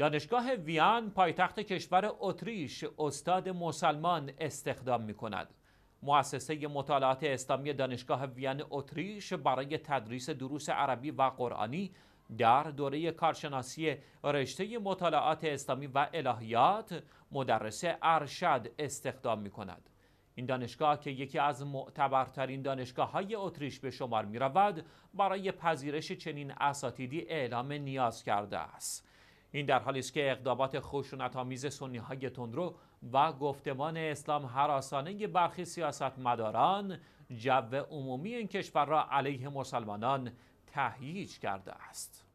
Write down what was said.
دانشگاه ویان پایتخت کشور اتریش استاد مسلمان استخدام می کند. مؤسسه مطالعات اسلامی دانشگاه ویان اتریش برای تدریس دروس عربی و قرآنی در دوره کارشناسی رشته مطالعات اسلامی و الهیات مدرس ارشد استخدام می کند. این دانشگاه که یکی از معتبرترین دانشگاه های اتریش به شمار می رود برای پذیرش چنین اساتیدی اعلام نیاز کرده است. این در حالی است که اقدامات سنی سنیهای تندرو و گفتمان اسلام حراسانه برخی سیاستمداران جو عمومی این کشور را علیه مسلمانان تهییج کرده است